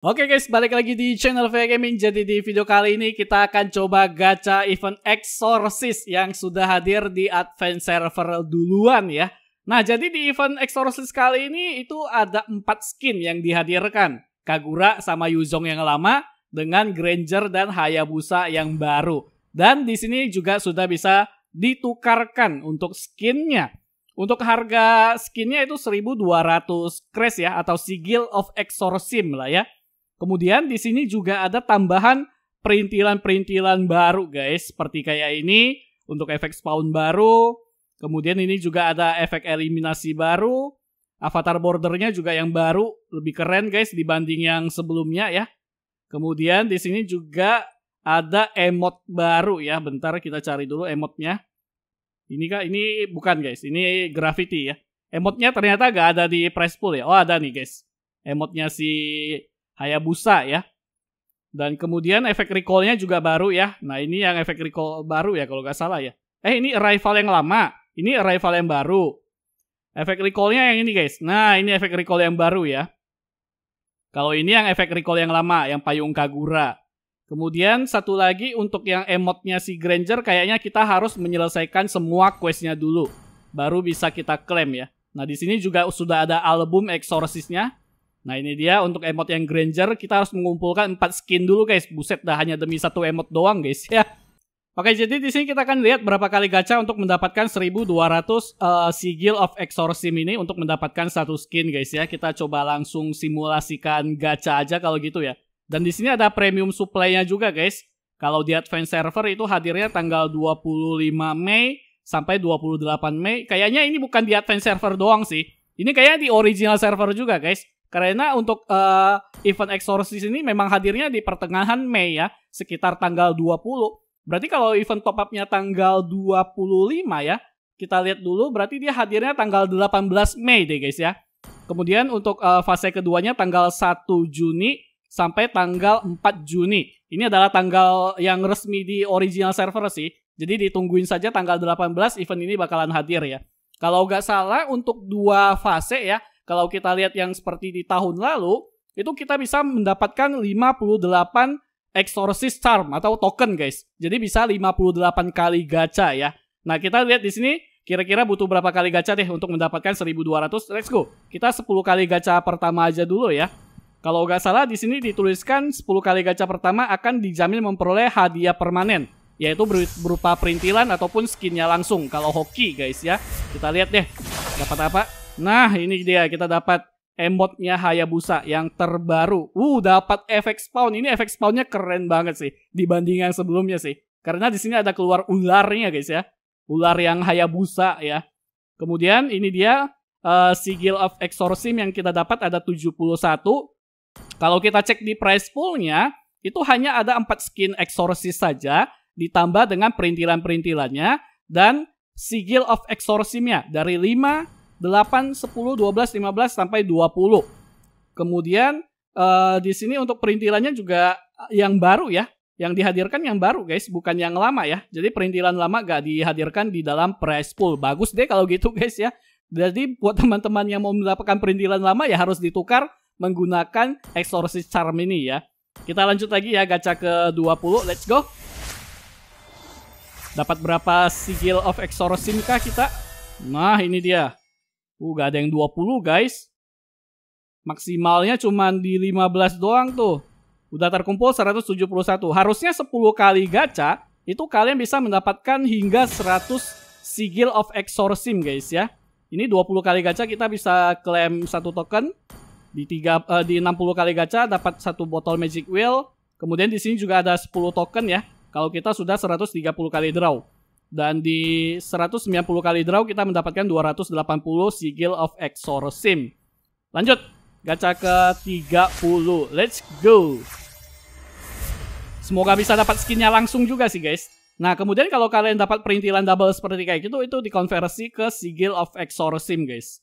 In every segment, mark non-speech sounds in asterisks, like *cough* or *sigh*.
Oke guys, balik lagi di channel VG Gaming. Jadi di video kali ini kita akan coba gacha event Exorcist yang sudah hadir di Advance Server duluan ya. Nah, jadi di event Exorcist kali ini itu ada 4 skin yang dihadirkan. Kagura sama Yuzong yang lama dengan Granger dan Hayabusa yang baru. Dan di sini juga sudah bisa ditukarkan untuk skinnya. Untuk harga skinnya itu 1200 crest ya atau sigil of exorcism lah ya. Kemudian di sini juga ada tambahan perintilan-perintilan baru guys, seperti kayak ini untuk efek spawn baru. Kemudian ini juga ada efek eliminasi baru. Avatar bordernya juga yang baru, lebih keren guys dibanding yang sebelumnya ya. Kemudian di sini juga ada emot baru ya. Bentar kita cari dulu emotnya. Ini kak, ini bukan guys, ini graffiti ya. Emotnya ternyata gak ada di press pool ya. Oh ada nih guys. Emotnya si Hayabusa ya. Dan kemudian efek recallnya juga baru ya. Nah ini yang efek recall baru ya kalau nggak salah ya. Eh ini arrival yang lama, ini arrival yang baru. Efek recallnya yang ini guys. Nah ini efek recall yang baru ya. Kalau ini yang efek recall yang lama, yang payung Kagura. Kemudian satu lagi untuk yang emotnya si Granger kayaknya kita harus menyelesaikan semua questnya dulu. Baru bisa kita klaim ya. Nah di sini juga sudah ada album eksorsisnya Nah ini dia untuk emot yang Granger kita harus mengumpulkan 4 skin dulu guys. Buset dah hanya demi satu emot doang guys *laughs* ya. Oke jadi di sini kita akan lihat berapa kali gacha untuk mendapatkan 1200 uh, eh, sigil of exorcism ini untuk mendapatkan satu skin guys ya. Kita coba langsung simulasikan gacha aja kalau gitu ya. Dan di sini ada premium supply-nya juga guys. Kalau di advance server itu hadirnya tanggal 25 Mei sampai 28 Mei. Kayaknya ini bukan di advance server doang sih. Ini kayaknya di original server juga guys. Karena untuk uh, event Exorcist ini memang hadirnya di pertengahan Mei ya, sekitar tanggal 20. Berarti kalau event top up-nya tanggal 25 ya, kita lihat dulu berarti dia hadirnya tanggal 18 Mei deh guys ya. Kemudian untuk uh, fase keduanya tanggal 1 Juni sampai tanggal 4 Juni. Ini adalah tanggal yang resmi di original server sih. Jadi ditungguin saja tanggal 18 event ini bakalan hadir ya. Kalau nggak salah untuk dua fase ya, kalau kita lihat yang seperti di tahun lalu, itu kita bisa mendapatkan 58 exorcist charm atau token guys. Jadi bisa 58 kali gacha ya. Nah, kita lihat di sini kira-kira butuh berapa kali gacha deh untuk mendapatkan 1200. Let's go. Kita 10 kali gacha pertama aja dulu ya. Kalau nggak salah di sini dituliskan 10 kali gacha pertama akan dijamin memperoleh hadiah permanen yaitu berupa perintilan ataupun skinnya langsung kalau hoki guys ya. Kita lihat deh dapat apa. Nah, ini dia kita dapat emotnya Hayabusa yang terbaru. Uh, dapat efek spawn. Ini efek spawnnya keren banget sih dibanding yang sebelumnya sih. Karena di sini ada keluar ularnya guys ya. Ular yang Hayabusa ya. Kemudian ini dia uh, sigil of exorcism yang kita dapat ada 71. Kalau kita cek di price poolnya itu hanya ada 4 skin exorcist saja ditambah dengan perintilan-perintilannya dan sigil of exorcism-nya dari 5 8, 10, 12, 15 sampai 20. Kemudian uh, di sini untuk perintilannya juga eh, yang baru ya, yang dihadirkan yang baru guys, bukan yang lama ya. Jadi perintilan lama gak dihadirkan di dalam press pool. Bagus deh kalau gitu guys ya. Jadi buat teman-teman yang mau mendapatkan perintilan lama ya harus ditukar menggunakan Exorcist Charm ini ya. Kita lanjut lagi ya gacha ke 20, let's go. Dapat berapa sigil of Exorcism kah kita? Nah ini dia. Uh, gak ada yang 20 guys. Maksimalnya cuma di 15 doang tuh. Udah terkumpul 171. Harusnya 10 kali gacha, itu kalian bisa mendapatkan hingga 100 sigil of exorcism guys ya. Ini 20 kali gacha kita bisa klaim satu token. Di, tiga, uh, di 60 kali gacha dapat satu botol magic wheel. Kemudian di sini juga ada 10 token ya. Kalau kita sudah 130 kali draw. Dan di 190 kali draw kita mendapatkan 280 Sigil of Exorcism. Lanjut, gacha ke 30. Let's go. Semoga bisa dapat skinnya langsung juga sih guys. Nah, kemudian kalau kalian dapat perintilan double seperti kayak gitu, itu dikonversi ke Sigil of Exorcism, guys.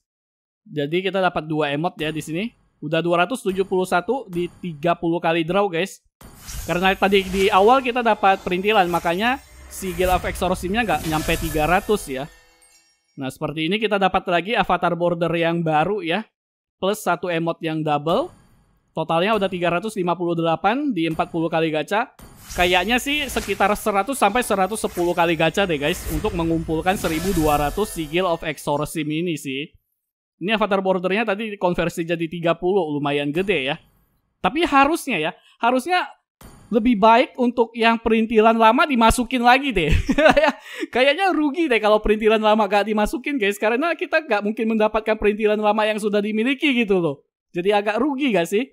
Jadi kita dapat dua emot ya di sini. Udah 271 di 30 kali draw, guys. Karena tadi di awal kita dapat perintilan, makanya sigil of exorcismnya nggak nyampe 300 ya. Nah seperti ini kita dapat lagi avatar border yang baru ya. Plus satu emote yang double. Totalnya udah 358 di 40 kali gacha. Kayaknya sih sekitar 100 sampai 110 kali gacha deh guys. Untuk mengumpulkan 1200 sigil of exorcism ini sih. Ini avatar bordernya tadi konversi jadi 30 lumayan gede ya. Tapi harusnya ya, harusnya lebih baik untuk yang perintilan lama dimasukin lagi deh. *laughs* Kayaknya rugi deh kalau perintilan lama gak dimasukin guys, karena kita gak mungkin mendapatkan perintilan lama yang sudah dimiliki gitu loh. Jadi agak rugi gak sih?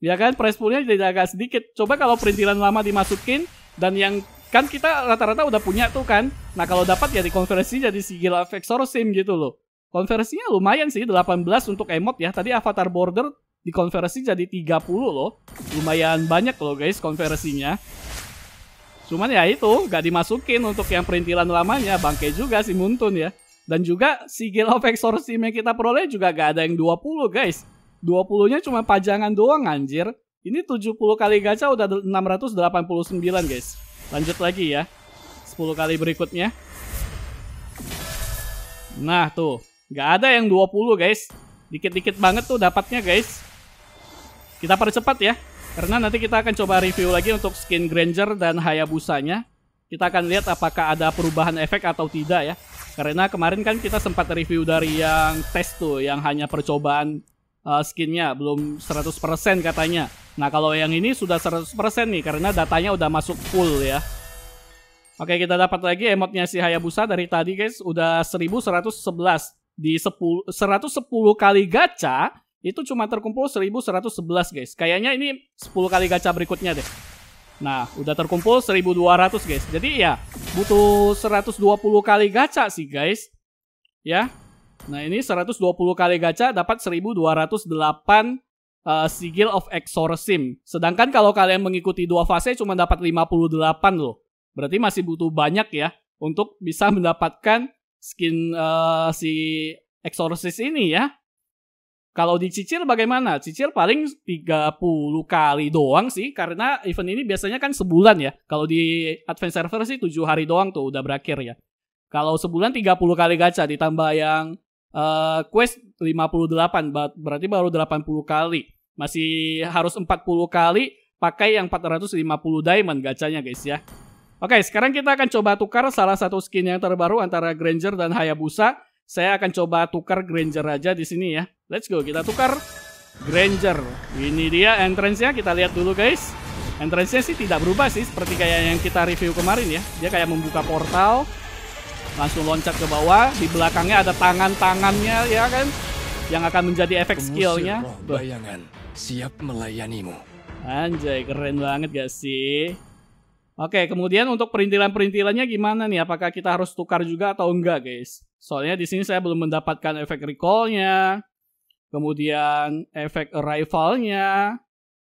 Ya kan, price poolnya jadi agak sedikit. Coba kalau perintilan lama dimasukin, dan yang kan kita rata-rata udah punya tuh kan. Nah kalau dapat ya dikonversi jadi sigil Vexor Sim gitu loh. Konversinya lumayan sih, 18 untuk emot ya. Tadi Avatar Border di dikonversi jadi 30 loh. Lumayan banyak loh guys konversinya. Cuman ya itu, gak dimasukin untuk yang perintilan lamanya. Bangke juga si Muntun ya. Dan juga sigil of exorcism yang kita peroleh juga gak ada yang 20 guys. 20-nya cuma pajangan doang anjir. Ini 70 kali gacha udah 689 guys. Lanjut lagi ya. 10 kali berikutnya. Nah tuh. Gak ada yang 20 guys. Dikit-dikit banget tuh dapatnya guys. Kita percepat ya, karena nanti kita akan coba review lagi untuk skin Granger dan Hayabusa-nya. Kita akan lihat apakah ada perubahan efek atau tidak ya. Karena kemarin kan kita sempat review dari yang tes tuh, yang hanya percobaan uh, skinnya, belum 100% katanya. Nah kalau yang ini sudah 100% nih, karena datanya udah masuk full ya. Oke kita dapat lagi emotnya si Hayabusa dari tadi guys udah 1111 di 10 110 kali gacha itu cuma terkumpul 1111 guys. Kayaknya ini 10 kali gacha berikutnya deh. Nah, udah terkumpul 1200 guys. Jadi ya butuh 120 kali gacha sih guys. Ya. Nah, ini 120 kali gacha dapat 1208 uh, eh, sigil of exorcism. Sedangkan kalau kalian mengikuti dua fase cuma dapat 58 loh. Berarti masih butuh banyak ya untuk bisa mendapatkan skin uh, si exorcist ini ya. Kalau dicicil bagaimana? Cicil paling 30 kali doang sih karena event ini biasanya kan sebulan ya. Kalau di advance server sih 7 hari doang tuh udah berakhir ya. Kalau sebulan 30 kali gacha ditambah yang uh, quest 58 berarti baru 80 kali. Masih harus 40 kali pakai yang 450 diamond gacanya guys ya. Oke, sekarang kita akan coba tukar salah satu skin yang terbaru antara Granger dan Hayabusa saya akan coba tukar Granger aja di sini ya. Let's go, kita tukar Granger. Ini dia entrance-nya, kita lihat dulu guys. Entrance-nya sih tidak berubah sih, seperti kayak yang kita review kemarin ya. Dia kayak membuka portal, langsung loncat ke bawah. Di belakangnya ada tangan-tangannya ya kan, yang akan menjadi efek skillnya. Bayangan siap melayanimu. Anjay, keren banget gak sih? Oke, kemudian untuk perintilan-perintilannya gimana nih? Apakah kita harus tukar juga atau enggak guys? Soalnya di sini saya belum mendapatkan efek recall-nya. kemudian efek arrival-nya.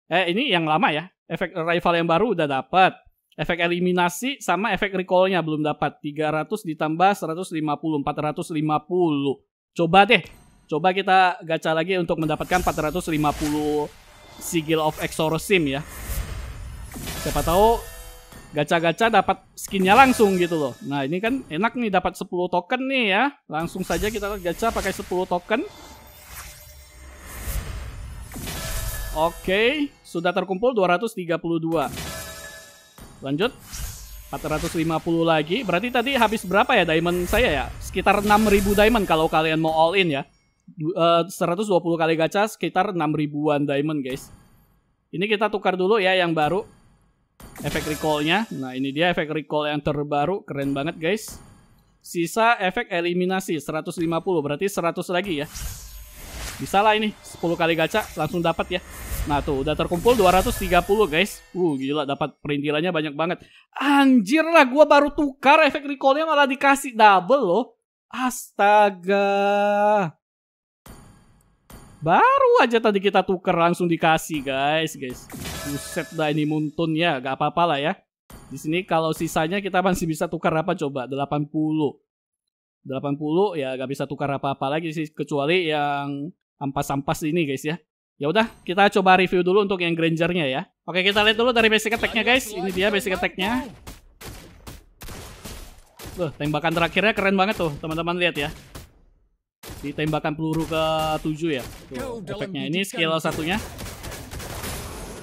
Eh ini yang lama ya, efek arrival yang baru udah dapat. Efek eliminasi sama efek recall-nya belum dapat. 300 ditambah 150, 450. Coba deh, coba kita gacha lagi untuk mendapatkan 450 Sigil of Exorcism ya. Siapa tahu gacha-gacha dapat skinnya langsung gitu loh. Nah, ini kan enak nih dapat 10 token nih ya. Langsung saja kita gacha pakai 10 token. Oke, sudah terkumpul 232. Lanjut. 450 lagi. Berarti tadi habis berapa ya diamond saya ya? Sekitar 6000 diamond kalau kalian mau all in ya. 120 eh, kali gacha sekitar 6000-an diamond, guys. Ini kita tukar dulu ya yang baru efek recallnya. Nah ini dia efek recall yang terbaru, keren banget guys. Sisa efek eliminasi 150, berarti 100 lagi ya. Bisa lah ini, 10 kali gacha langsung dapat ya. Nah tuh udah terkumpul 230 guys. Uh gila dapat perintilannya banyak banget. Anjir lah gue baru tukar efek recallnya malah dikasih double loh. Astaga. Baru aja tadi kita tuker langsung dikasih guys guys. Buset dah ini muntun ya, gak apa-apa lah ya. Di sini kalau sisanya kita masih bisa tukar apa coba? 80. 80 ya gak bisa tukar apa-apa lagi sih kecuali yang ampas-ampas ini guys ya. Ya udah, kita coba review dulu untuk yang Granger-nya ya. Oke, kita lihat dulu dari basic attack-nya guys. Ini dia basic attack-nya. Loh, tembakan terakhirnya keren banget tuh, teman-teman lihat ya. tembakan peluru ke 7 ya. Tuh, efeknya ini skill satunya.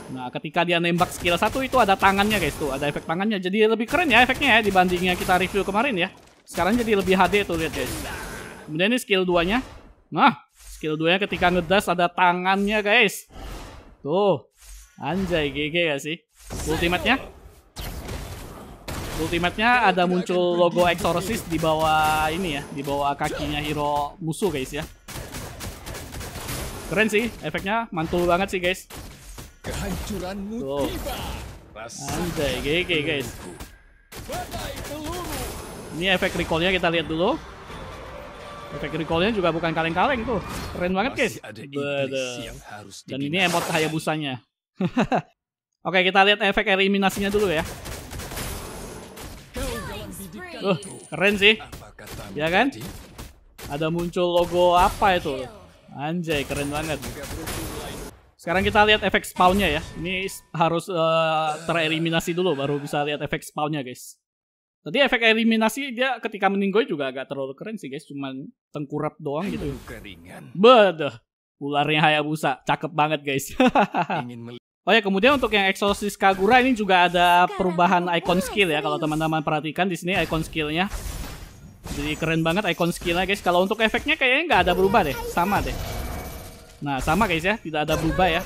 Nah, ketika dia nembak skill 1 itu ada tangannya guys tuh, ada efek tangannya. Jadi lebih keren ya efeknya ya dibandingnya kita review kemarin ya. Sekarang jadi lebih HD tuh lihat guys. Kemudian ini skill 2-nya. Nah, skill 2-nya ketika ngedas ada tangannya guys. Tuh. Anjay GG ya sih? Ultimate-nya? Ultimate-nya ada muncul logo Exorcist di bawah ini ya, di bawah kakinya hero musuh guys ya. Keren sih, efeknya mantul banget sih guys. Kehancuranmu oh. Anjay, guys. Ini efek recallnya kita lihat dulu. Efek recallnya juga bukan kaleng-kaleng tuh. Keren banget guys. Dan ini emot kayak busanya. *laughs* Oke, kita lihat efek eliminasinya dulu ya. Uh, keren sih. Ya kan? Ada muncul logo apa itu? Anjay, keren banget. Sekarang kita lihat efek spawnnya ya. Ini harus uh, tereliminasi dulu baru bisa lihat efek spawnnya guys. Tadi efek eliminasi dia ketika meninggoy juga agak terlalu keren sih guys, cuman tengkurap doang gitu. Keringan. Bede. Ularnya Hayabusa, cakep banget guys. *laughs* oh ya, kemudian untuk yang Exorcist Kagura ini juga ada perubahan icon skill ya. Kalau teman-teman perhatikan di sini icon skillnya. Jadi keren banget icon skillnya guys. Kalau untuk efeknya kayaknya nggak ada berubah deh, sama deh. Nah sama guys ya, tidak ada berubah ya.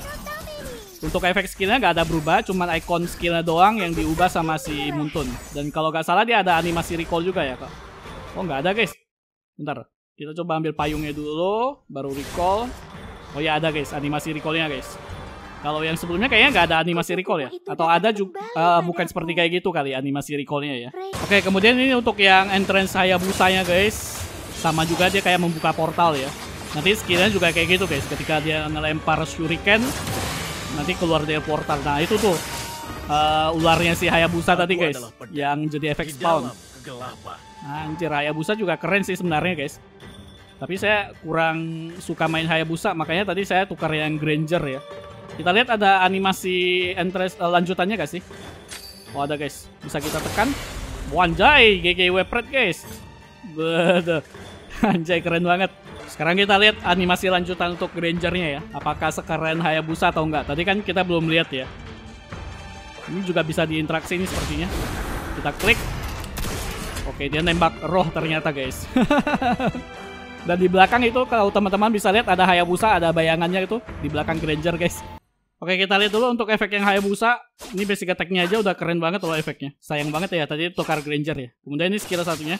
Untuk efek skillnya nggak ada berubah, cuman icon skillnya doang yang diubah sama si Muntun. Dan kalau nggak salah dia ada animasi recall juga ya kak. Oh nggak ada guys. Bentar, kita coba ambil payungnya dulu, baru recall. Oh ya ada guys, animasi recallnya guys. Kalau yang sebelumnya kayaknya nggak ada animasi recall ya, atau ada juga uh, eh, bukan seperti kayak gitu kali animasi recallnya ya. Oke, kemudian ini untuk yang entrance saya busanya guys, sama juga dia kayak membuka portal ya. Nanti skillnya juga kayak gitu guys, ketika dia ngelempar shuriken, nanti keluar dari portal. Nah itu tuh uh, ularnya si Hayabusa tadi guys, yang jadi efek spawn. Nah, anjir Hayabusa juga keren sih sebenarnya guys. Tapi saya kurang suka main Hayabusa, makanya tadi saya tukar yang Granger ya. Kita lihat ada animasi entres uh, lanjutannya gak sih? Oh ada guys, bisa kita tekan. Wanjai, GG webret guys. *laughs* Anjay keren banget. Sekarang kita lihat animasi lanjutan untuk Granger-nya ya. Apakah sekeren Hayabusa atau enggak. Tadi kan kita belum lihat ya. Ini juga bisa diinteraksi ini sepertinya. Kita klik. Oke, dia nembak roh ternyata guys. *laughs* Dan di belakang itu kalau teman-teman bisa lihat ada Hayabusa, ada bayangannya itu di belakang Granger guys. Oke kita lihat dulu untuk efek yang Hayabusa Ini basic attack-nya aja udah keren banget loh efeknya Sayang banget ya tadi tukar Granger ya Kemudian ini skill satunya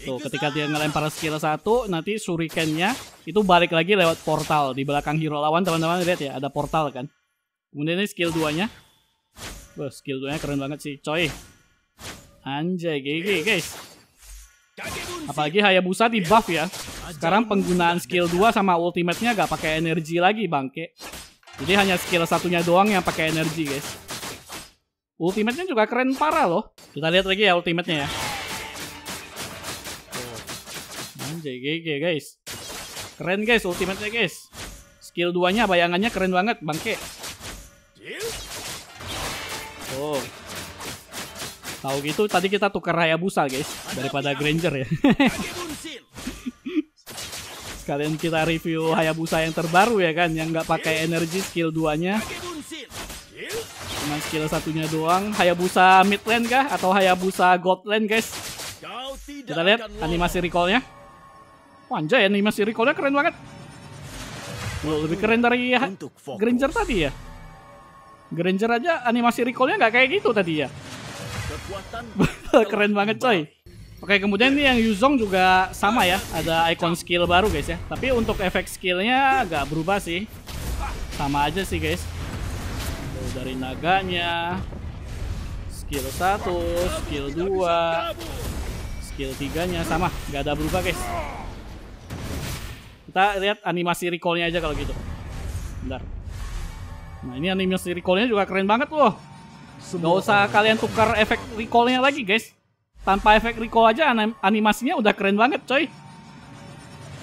Tuh, ketika dia ngelempar skill satu, nanti shurikennya itu balik lagi lewat portal di belakang hero lawan. Teman-teman lihat ya, ada portal kan. Kemudian ini skill 2-nya. Wah, skill 2-nya keren banget sih, coy. Anjay, GG, guys. Apalagi Hayabusa di buff ya. Sekarang penggunaan skill 2 sama ultimate-nya gak pakai energi lagi, bangke. Jadi hanya skill satunya doang yang pakai energi, guys. Ultimate-nya juga keren parah loh. Kita lihat lagi ya ultimate-nya ya. Anjay, GG guys. Keren guys ultimate-nya guys. Skill duanya bayangannya keren banget, bangke. Oh. Tahu gitu tadi kita tukar Hayabusa guys daripada Granger ya. *laughs* Sekalian kita review Hayabusa yang terbaru ya kan yang nggak pakai energi skill duanya, Cuma skill satunya doang. Hayabusa mid lane kah atau Hayabusa gold lane guys? Kita lihat animasi recall-nya ya, animasi recoilnya keren banget. lebih keren dari ya, Granger tadi ya. Granger aja animasi recoilnya nggak kayak gitu tadi ya. *laughs* keren banget coy. Oke kemudian ini yang Yuzong juga sama ya. Ada icon skill baru guys ya. Tapi untuk efek skillnya nggak berubah sih. Sama aja sih guys. Tuh, dari naganya. Skill 1, skill 2, skill 3 nya sama. Nggak ada berubah guys. Kita lihat animasi recallnya aja kalau gitu. Bentar. Nah ini animasi recallnya juga keren banget loh. Gak usah kalian tukar efek recallnya lagi guys. Tanpa efek recall aja anim animasinya udah keren banget coy.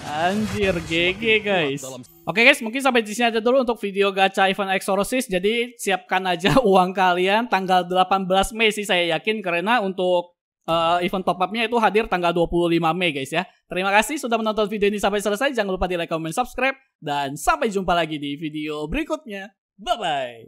Anjir, GG guys. Oke guys, mungkin sampai di sini aja dulu untuk video gacha event Exorcist. Jadi siapkan aja *laughs* uang kalian tanggal 18 Mei sih saya yakin karena untuk uh, event top up-nya itu hadir tanggal 25 Mei guys ya. Terima kasih sudah menonton video ini sampai selesai. Jangan lupa di like, comment, subscribe. Dan sampai jumpa lagi di video berikutnya. Bye-bye.